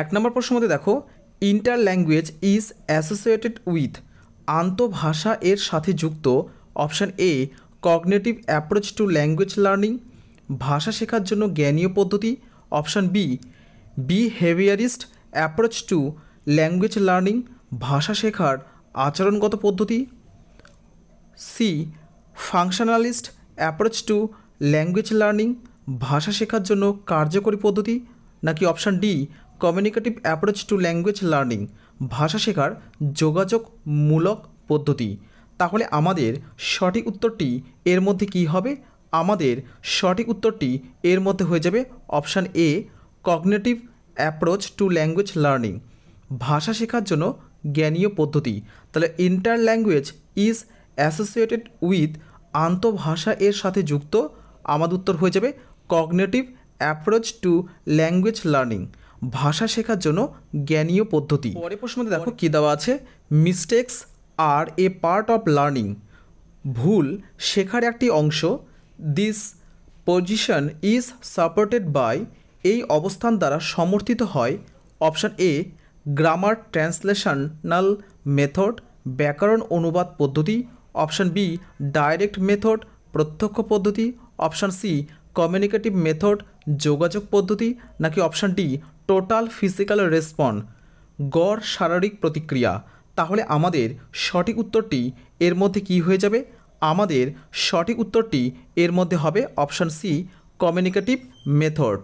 এক নম্বর প্রশ্ন মধ্যে দেখো interlanguage is associated with আন্তঃভাষা এর সাথে যুক্ত option A cognitive approach to language learning ভাষা শেখার জন্য জ্ঞানীয় পদ্ধতি option B behaviourist approach to language learning ভাষা শেখার আচরণগত পদ্ধতি C functionalist approach to language learning ভাষা শেখার জন্য কার্যকরী পদ্ধতি নাকি option D communicative approach to language learning ভাষা শেখার যোগাযোগমূলক পদ্ধতি তাহলে আমাদের সঠিক উত্তরটি এর মধ্যে কি হবে আমাদের সঠিক উত্তরটি এর মধ্যে হয়ে যাবে option A cognitive approach to language learning ভাষা শেখার জন্য জ্ঞানীয় পদ্ধতি তাহলে interlanguage is associated with আন্তঃভাষা এর সাথে যুক্ত আমাদের উত্তর হয়ে যাবে cognitive approach to language learning ভাষা শেখার জন্য জ্ঞানীয় পদ্ধতি পরে প্রশ্ন দেখো কী দেওয়া আছে mistakes are a part of learning ভুল শেখার একটি অংশ this position is supported by এই অবস্থান দ্বারা সমর্থিত হয় option A grammar translational method ব্যাকরণ অনুবাদ পদ্ধতি অপশান বি ডাইরেক্ট মেথড প্রত্যক্ষ পদ্ধতি অপশান সি কমিউনিকেটিভ মেথড যোগাযোগ পদ্ধতি নাকি option D total physical respond গড় শারীরিক প্রতিক্রিয়া তাহলে আমাদের সঠিক উত্তরটি এর মধ্যে কি হয়ে যাবে আমাদের সঠিক উত্তরটি এর মধ্যে হবে অপশান সি কমিউনিকেটিভ মেথড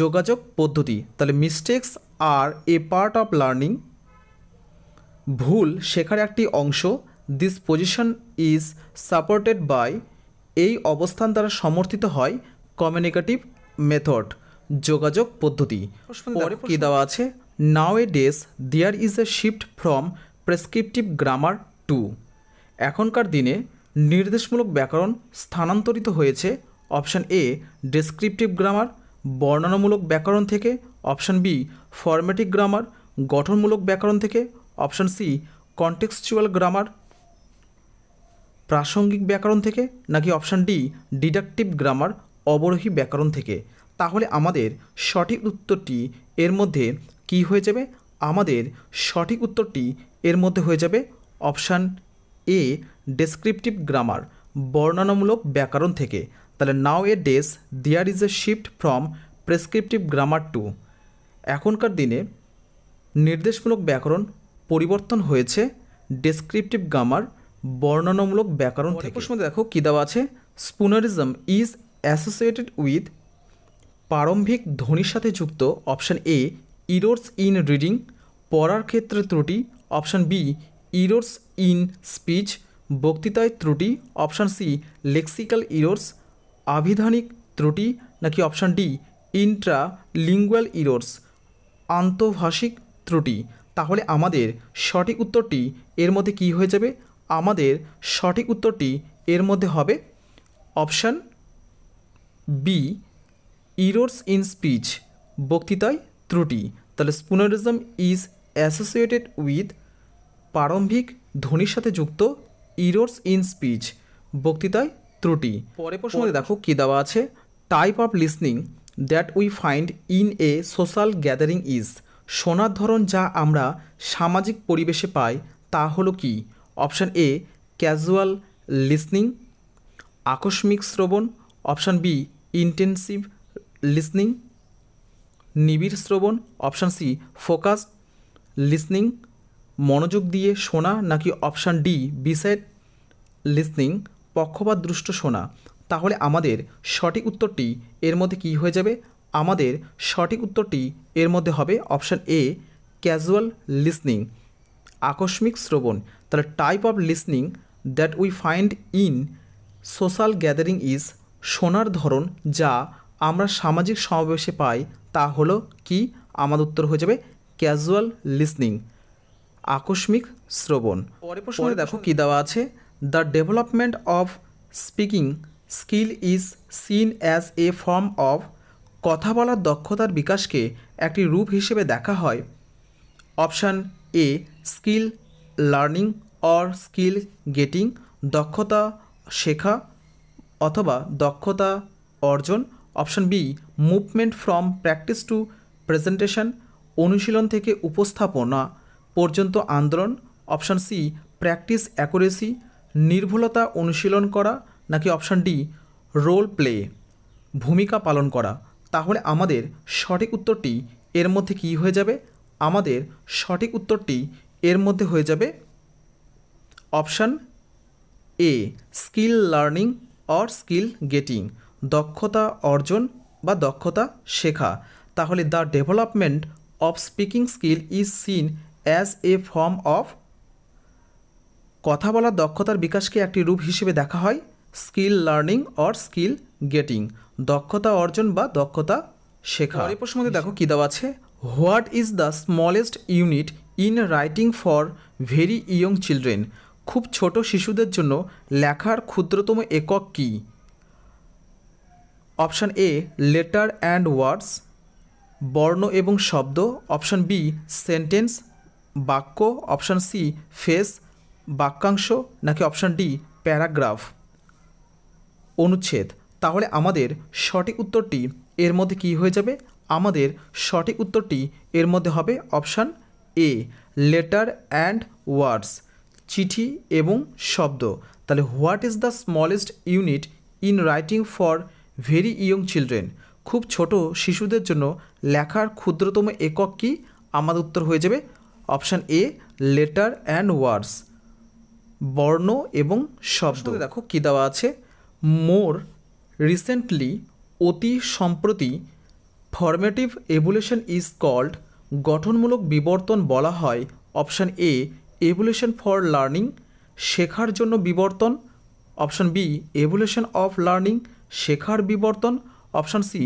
যোগাযোগ পদ্ধতি তাহলে mistakes are a part of learning ভুল শেখার একটি অংশ this position is supported by এই অবস্থান দ্বারা সমর্থিত হয় কমিউনিকেটিভ মেথড যোগাযোগ পদ্ধতি কি দেওয়া আছে nowadays there is a shift from prescriptive grammar to এখনকার দিনে নির্দেশমূলক ব্যাকরণ স্থানান্তরিত হয়েছে অপশান এ ডেসক্রিপটিভ গ্রামার বর্ণনামূলক ব্যাকরণ থেকে অপশান বি ফর্মেটিক গ্রামার গঠনমূলক ব্যাকরণ থেকে অপশান সি কনটেক্সচুয়াল গ্রামার প্রাসঙ্গিক ব্যাকরণ থেকে নাকি অপশান ডি ডিডাকটিভ গ্রামার অবরোহী ব্যাকরণ থেকে তাহলে আমাদের সঠিক উত্তরটি এর মধ্যে কি হয়ে যাবে আমাদের সঠিক উত্তরটি এর মধ্যে হয়ে যাবে অপশান এ ডেসক্রিপটিভ গ্রামার বর্ণনামূলক ব্যাকরণ থেকে তাহলে nowadays there is a shift from prescriptive grammar to এখনকার দিনে নির্দেশমূলক ব্যাকরণ পরিবর্তন হয়েছে ডেসক্রিপটিভ গ্রামার বর্ণনামূলক ব্যাকরণ থেকে দেখো কী দেওয়া আছে স্পুনারিজম ইজ অ্যাসোসিয়েটেড উইথ প্রারম্ভিক ধ্বনির সাথে যুক্ত option A errors in reading পড়ার ক্ষেত্রে ত্রুটি option B errors in speech বক্তৃতায় ত্রুটি অপশান সি লেক্সিক্যাল ইরোর্স আভিধানিক ত্রুটি নাকি option D intralingual errors আন্তভাষিক ত্রুটি তাহলে আমাদের সঠিক উত্তরটি এর মধ্যে কি হয়ে যাবে আমাদের সঠিক উত্তরটি এর মধ্যে হবে option B errors in speech বক্তৃতায় ত্রুটি তাহলে স্পুনারিজম ইজ অ্যাসোসিয়েটেড উইথ প্রারম্ভিক ধ্বনির সাথে যুক্ত ইরোর্স ইন স্পিচ বক্তৃতায় ত্রুটি পরে প্রসঙ্গে দেখো কী দেওয়া আছে type of listening that we find in a social gathering is শোনার ধরন যা আমরা সামাজিক পরিবেশে পাই তা হলো কি অপশান এ ক্যাজুয়াল লিসনিং আকস্মিক শ্রবণ অপশান বি ইন্টেন্সিভ লিসনিং নিবিড় শ্রবণ অপশান সি ফোকাস লিসনিং মনোযোগ দিয়ে শোনা নাকি অপশান ডি বিসাইড লিসনিং পক্ষপাত দৃষ্ট শোনা তাহলে আমাদের সঠিক উত্তরটি এর মধ্যে কি হয়ে যাবে আমাদের সঠিক উত্তরটি এর মধ্যে হবে অপশান এ ক্যাজুয়াল লিসনিং আকস্মিক শ্রবণ তাহলে type of listening that we find in social gathering is শোনার ধরন যা আমরা সামাজিক সমাবেশে পাই তা হলো কি আমাদের উত্তর হয়ে যাবে ক্যাজুয়াল লিসনিং আকস্মিক শ্রবণ পরে প্রশ্নে দেখো কী দেওয়া আছে the development of speaking skill is seen as a form of কথা বলার দক্ষতার বিকাশকে একটি রূপ হিসেবে দেখা হয় option A skill learning or skill getting দক্ষতা শেখা অথবা দক্ষতা অর্জন option B movement from practice to presentation অনুশীলন থেকে উপস্থাপনা পর্যন্ত আন্দোলন অপশন সি প্র্যাকটিস অ্যাকুরেসি নির্ভুলতা অনুশীলন করা নাকি অপশন ডি রোল প্লে ভূমিকা পালন করা তাহলে আমাদের সঠিক উত্তরটি এর মধ্যে কি হয়ে যাবে আমাদের সঠিক উত্তরটি এর মধ্যে হয়ে যাবে option A skill learning or skill getting দক্ষতা অর্জন বা দক্ষতা শেখা তাহলে the development of speaking skill is seen as a form of কথা বলার দক্ষতার বিকাশকে একটি রূপ হিসেবে দেখা হয় skill learning or skill getting দক্ষতা অর্জন বা দক্ষতা শেখা এই প্রশ্ন মধ্যে দেখো কী দেওয়া আছে what is the smallest unit in writing for very young children খুব ছোট শিশুদের জন্য লেখার ক্ষুদ্রতম একক কী option A letter and words বর্ণ এবং শব্দ অপশান বি সেন্টেন্স বাক্য অপশান সি ফেস বাক্যাংশ নাকি অপশান ডি প্যারাগ্রাফ অনুচ্ছেদ তাহলে আমাদের সঠিক উত্তরটি এর মধ্যে কি হয়ে যাবে আমাদের সঠিক উত্তরটি এর মধ্যে হবে option A letter and words চিঠি এবং শব্দ তাহলে what is the smallest unit in writing for very young children খুব ছোট শিশুদের জন্য লেখার ক্ষুদ্রতম একক কি আমাদের উত্তর হয়ে যাবে option A letter and words বর্ণ এবং শব্দ দেখো কী দেওয়া আছে মোর রিসেন্টলি অতি সম্প্রতি ফর্মেটিভ এভুলেশন ইজ কল্ড গঠনমূলক বিবর্তন বলা হয় option A evolution for learning শেখার জন্য বিবর্তন option B evolution of learning শেখার বিবর্তন option C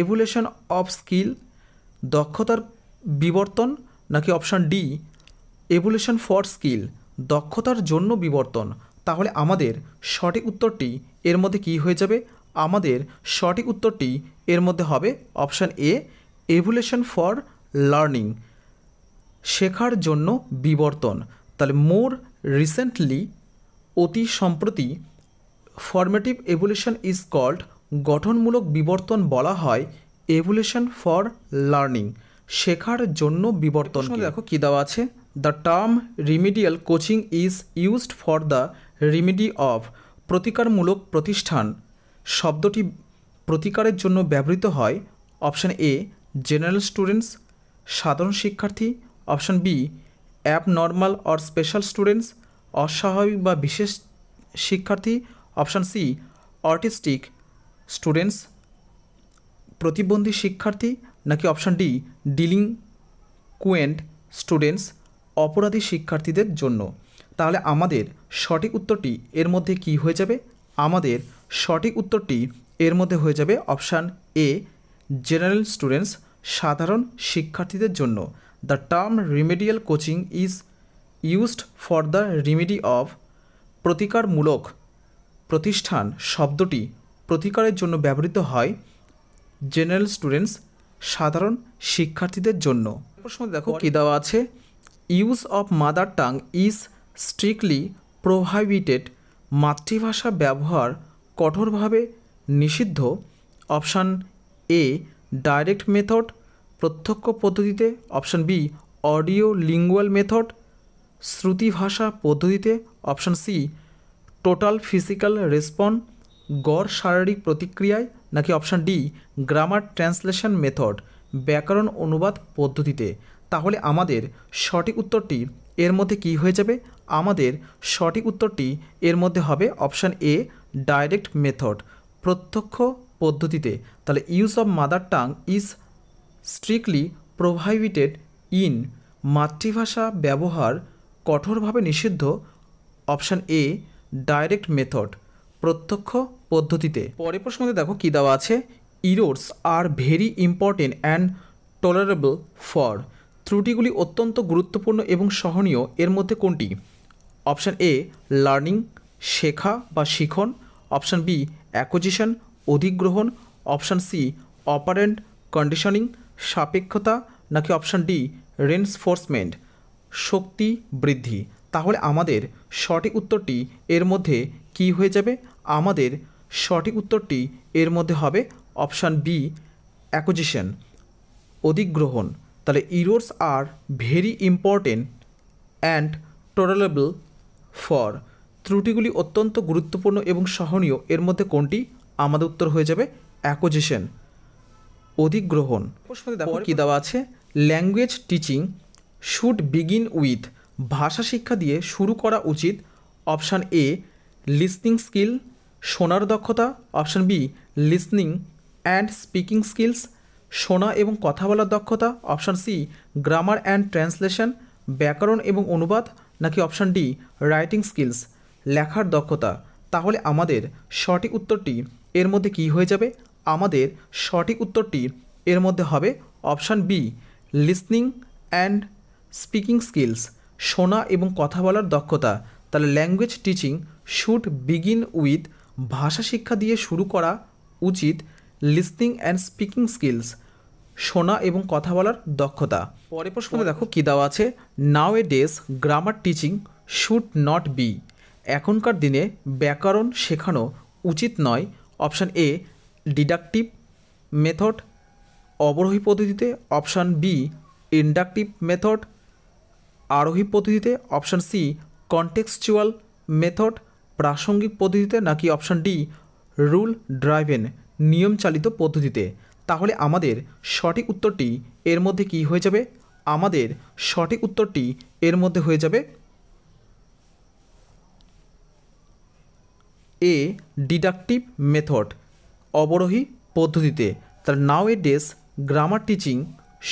evolution of skill দক্ষতার বিবর্তন নাকি option D evolution for skill দক্ষতার জন্য বিবর্তন তাহলে আমাদের সঠিক উত্তরটি এর মধ্যে কি হয়ে যাবে আমাদের সঠিক উত্তরটি এর মধ্যে হবে option A evolution for learning শেখার জন্য বিবর্তন তাহলে মোর রিসেন্টলি অতি সম্প্রতি ফর্মেটিভ এভলিউশন ইজ কল্ড গঠনমূলক বিবর্তন বলা হয় এভলিউশন ফর লার্নিং শেখার জন্য বিবর্তন দেখো কী দেওয়া আছে the term remedial coaching is used for the remedy of প্রতিকারমূলক প্রতিষ্ঠান শব্দটি প্রতিকারের জন্য ব্যবহৃত হয় অপশান এ জেনারেল স্টুডেন্টস সাধারণ শিক্ষার্থী option B abnormal or special students অস্বাভাবিক বা বিশেষ শিক্ষার্থী অপশান সি অর্টিস্টিক স্টুডেন্টস প্রতিবন্ধী শিক্ষার্থী নাকি option D delinquent students অপরাধী শিক্ষার্থীদের জন্য তাহলে আমাদের সঠিক উত্তরটি এর মধ্যে কি হয়ে যাবে আমাদের সঠিক উত্তরটি এর মধ্যে হয়ে যাবে অপশান এ জেনারেল স্টুডেন্টস সাধারণ শিক্ষার্থীদের জন্য the term remedial coaching is used for the remedy of প্রতিকারমূলক প্রতিষ্ঠান শব্দটি প্রতিকারের জন্য ব্যবহৃত হয় জেনারেল স্টুডেন্টস সাধারণ শিক্ষার্থীদের জন্য প্রশ্ন দেখো কী দেওয়া আছে use of mother tongue is strictly prohibited মাতৃভাষা ব্যবহার কঠোরভাবে নিষিদ্ধ অপশান এ ডাইরেক্ট মেথড প্রত্যক্ষ পদ্ধতিতে option B audiolingual method শ্রুতি ভাষা পদ্ধতিতে option C total physical respond গড় শারীরিক প্রতিক্রিয়ায় নাকি option D grammar translation method ব্যাকরণ অনুবাদ পদ্ধতিতে তাহলে আমাদের সঠিক উত্তরটি এর মধ্যে কি হয়ে যাবে আমাদের সঠিক উত্তরটি এর মধ্যে হবে অপশান এ ডাইরেক্ট মেথড প্রত্যক্ষ পদ্ধতিতে তাহলে use of mother tongue is strictly prohibited in মাতৃভাষা ব্যবহার কঠোরভাবে নিষিদ্ধ অপশান এ ডাইরেক্ট মেথড প্রত্যক্ষ পদ্ধতিতে পরে প্রশ্নতে দেখো কী দেওয়া আছে errors are very important and tolerable for ত্রুটিগুলি অত্যন্ত গুরুত্বপূর্ণ এবং সহনীয় এর মধ্যে কোনটি অপশান এ লার্নিং শেখা বা শিখন অপশান বি অ্যাকোজিশন অধিগ্রহণ অপশান সি অপারেন্ট কন্ডিশনিং সাপেক্ষতা নাকি অপশান ডি রেনফোর্সমেন্ট শক্তি বৃদ্ধি তাহলে আমাদের সঠিক উত্তরটি এর মধ্যে কি হয়ে যাবে আমাদের সঠিক উত্তরটি এর মধ্যে হবে অপশান বি অ্যাকোজিশন অধিগ্রহণ তাহলে errors are very important and tolerable for ত্রুটিগুলি অত্যন্ত গুরুত্বপূর্ণ এবং সহনীয় এর মধ্যে কোনটি আমাদের উত্তর হয়ে যাবে অ্যাকোজিশন অধিগ্রহণ কি দেওয়া আছে language teaching should begin with ভাষা শিক্ষা দিয়ে শুরু করা উচিত অপশান এ লিসনিং স্কিল শোনার দক্ষতা option B listening and speaking skills শোনা এবং কথা বলার দক্ষতা option C grammar and translation ব্যাকরণ এবং অনুবাদ নাকি অপশান ডি রাইটিং স্কিলস লেখার দক্ষতা তাহলে আমাদের সঠিক উত্তরটি এর মধ্যে কি হয়ে যাবে আমাদের সঠিক উত্তরটি এর মধ্যে হবে option B listening and speaking skills শোনা এবং কথা বলার দক্ষতা তাহলে language teaching should begin with ভাষা শিক্ষা দিয়ে শুরু করা উচিত লিসনিং অ্যান্ড স্পিকিং স্কিলস শোনা এবং কথা বলার দক্ষতা পরে প্রশ্নে দেখো কী দেওয়া আছে nowadays grammar teaching should not be এখনকার দিনে ব্যাকরণ শেখানো উচিত নয় অপশান এ ডিডাকটিভ মেথড অবরোহী পদ্ধতিতে অপশান বি ইন্ডাকটিভ মেথড আরোহী পদ্ধতিতে অপশান সি কন্টেক্সচুয়াল মেথড প্রাসঙ্গিক পদ্ধতিতে নাকি অপশান ডি রুল ড্রাইভেন নিয়ম চালিত পদ্ধতিতে তাহলে আমাদের সঠিক উত্তরটি এর মধ্যে কি হয়ে যাবে আমাদের সঠিক উত্তরটি এর মধ্যে হয়ে যাবে এ ডিডাকটিভ মেথড অবরোহী পদ্ধতিতে তার nowadays grammar teaching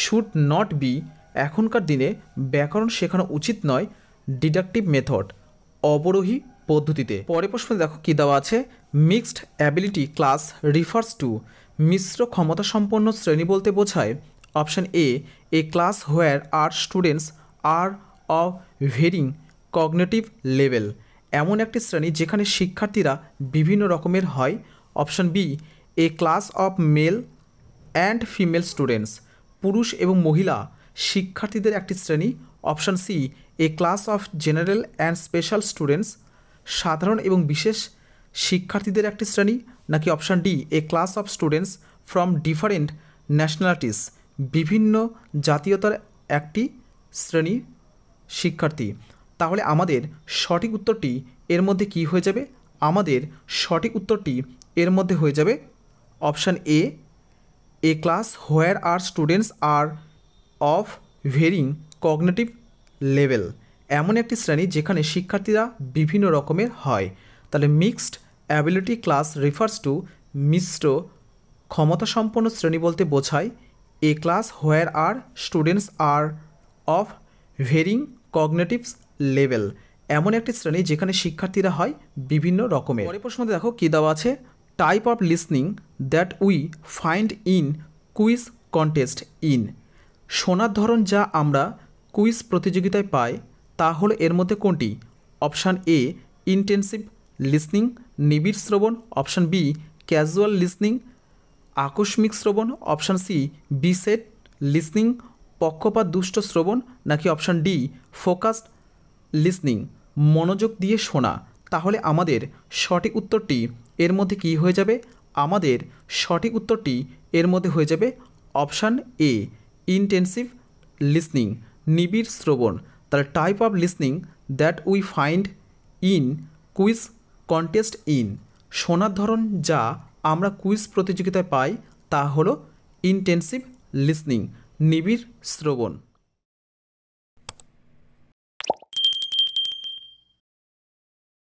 should not be এখনকার দিনে ব্যাকরণ শেখানো উচিত নয় ডিডাকটিভ মেথড অবরোহী পদ্ধতিতে পরে প্রশ্ন দেখো কী দেওয়া আছে mixed ability class refers to মিশ্র ক্ষমতা সম্পন্ন শ্রেণী বলতে বোঝায় option A a class where are students are of varying cognitive level এমন একটি শ্রেণী যেখানে শিক্ষার্থীরা বিভিন্ন রকমের হয় option B a class of male and female students পুরুষ এবং মহিলা শিক্ষার্থীদের একটি শ্রেণী option C a class of general and special students সাধারণ এবং বিশেষ শিক্ষার্থীদের একটি শ্রেণী নাকি option D a class of students from different nationalities বিভিন্ন জাতীয়তার একটি শ্রেণী শিক্ষার্থী তাহলে আমাদের সঠিক উত্তরটি এর মধ্যে কি হয়ে যাবে আমাদের সঠিক উত্তরটি এর মধ্যে হয়ে যাবে option A a class where are students are of varying cognitive level এমন একটি শ্রেণী যেখানে শিক্ষার্থীরা বিভিন্ন রকমের হয় তাহলে mixed ability class refers to মিশ্র ক্ষমতাসম্পন্ন শ্রেণী বলতে বোঝায় a class where are students are of varying cognitive level এমন একটি শ্রেণী যেখানে শিক্ষার্থীরা হয় বিভিন্ন রকমের পরে প্রশ্নতে দেখো কী দেওয়া আছে type of listening that we find in quiz contest in সোনার ধরন যা আমরা কুইজ প্রতিযোগিতায় পাই তা হল এর মধ্যে কোনটি অপশান এ ইন্টেন্সিভ লিসনিং নিবিড় শ্রবণ অপশান বি ক্যাজুয়াল লিসনিং আকস্মিক শ্রবণ অপশান সি বিসেট লিসনিং পক্ষপাত দুষ্ট শ্রবণ নাকি অপশান ডি ফোকাসড লিসনিং মনোযোগ দিয়ে শোনা তাহলে আমাদের সঠিক উত্তরটি এর মধ্যে কি হয়ে যাবে আমাদের সঠিক উত্তরটি এর মধ্যে হয়ে যাবে অপশান এ ইনটেনসিভ লিসনিং নিবিড় শ্রবণ তার type of listening that we find in quiz contest in শোনার ধরন যা আমরা কুইজ প্রতিযোগিতায় পাই তা হলো ইনটেনসিভ লিসনিং নিবিড় শ্রবণ